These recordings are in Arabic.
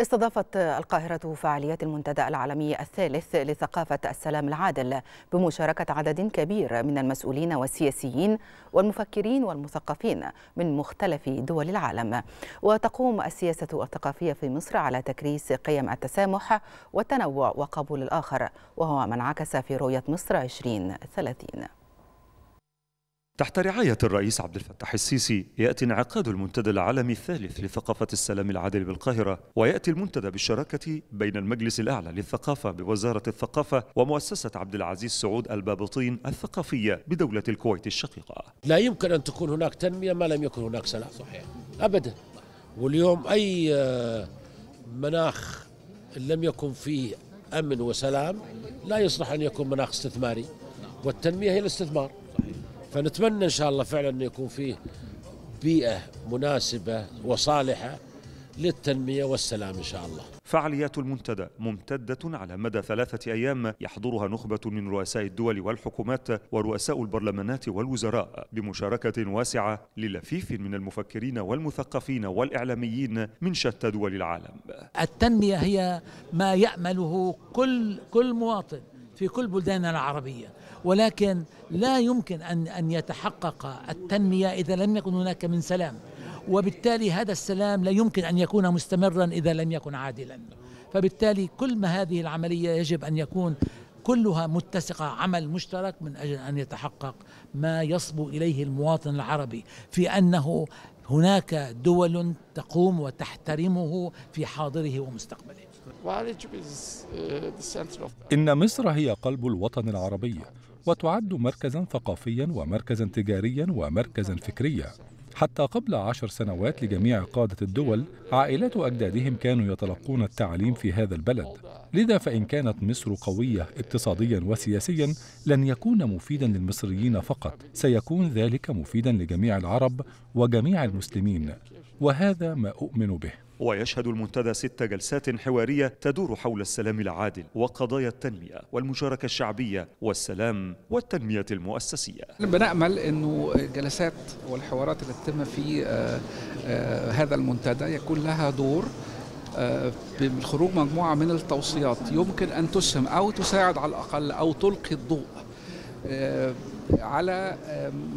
استضافت القاهرة فعاليات المنتدى العالمي الثالث لثقافة السلام العادل بمشاركة عدد كبير من المسؤولين والسياسيين والمفكرين والمثقفين من مختلف دول العالم وتقوم السياسة الثقافية في مصر على تكريس قيم التسامح والتنوع وقبول الآخر وهو ما انعكس في رؤية مصر 2030 تحت رعاية الرئيس عبد الفتاح السيسي يأتي انعقاد المنتدى العالمي الثالث لثقافة السلام العادل بالقاهرة ويأتي المنتدى بالشراكة بين المجلس الأعلى للثقافة بوزارة الثقافة ومؤسسة عبد العزيز سعود البابطين الثقافية بدولة الكويت الشقيقة لا يمكن أن تكون هناك تنمية ما لم يكن هناك سلام صحيح أبدا واليوم أي آه، مناخ لم يكن فيه أمن وسلام لا يصلح أن يكون مناخ استثماري والتنمية هي الاستثمار فنتمنى إن شاء الله فعلا انه يكون فيه بيئة مناسبة وصالحة للتنمية والسلام إن شاء الله فعاليات المنتدى ممتدة على مدى ثلاثة أيام يحضرها نخبة من رؤساء الدول والحكومات ورؤساء البرلمانات والوزراء بمشاركة واسعة للفيف من المفكرين والمثقفين والإعلاميين من شتى دول العالم التنمية هي ما يأمله كل, كل مواطن في كل بلداننا العربية ولكن لا يمكن أن أن يتحقق التنمية إذا لم يكن هناك من سلام وبالتالي هذا السلام لا يمكن أن يكون مستمرا إذا لم يكن عادلا فبالتالي كل ما هذه العملية يجب أن يكون كلها متسقة عمل مشترك من أجل أن يتحقق ما يصبو إليه المواطن العربي في أنه هناك دول تقوم وتحترمه في حاضره ومستقبله uh, إن مصر هي قلب الوطن العربي وتعد مركزا ثقافيا ومركزا تجاريا ومركزا فكريا حتى قبل عشر سنوات لجميع قادة الدول عائلات أجدادهم كانوا يتلقون التعليم في هذا البلد لذا فإن كانت مصر قوية اقتصاديا وسياسيا لن يكون مفيدا للمصريين فقط سيكون ذلك مفيدا لجميع العرب وجميع المسلمين وهذا ما أؤمن به ويشهد المنتدى ست جلسات حوارية تدور حول السلام العادل وقضايا التنمية والمشاركة الشعبية والسلام والتنمية المؤسسية بنأمل أنه الجلسات والحوارات التي المتحتمة في آه، آه، هذا المنتدى يكون لها دور آه، بخروج مجموعة من التوصيات يمكن أن تسهم أو تساعد على الأقل أو تلقي الضوء على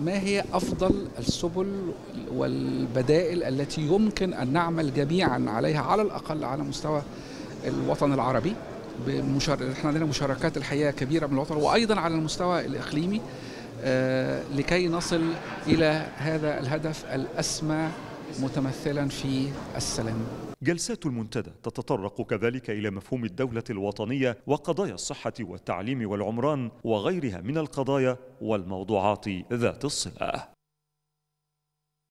ما هي افضل السبل والبدائل التي يمكن ان نعمل جميعا عليها على الاقل على مستوى الوطن العربي بمشار... احنا عندنا مشاركات الحقيقه كبيره من الوطن وايضا على المستوى الاقليمي آه، لكي نصل إلى هذا الهدف الأسمى متمثلا في السلام جلسات المنتدى تتطرق كذلك إلى مفهوم الدولة الوطنية وقضايا الصحة والتعليم والعمران وغيرها من القضايا والموضوعات ذات الصلة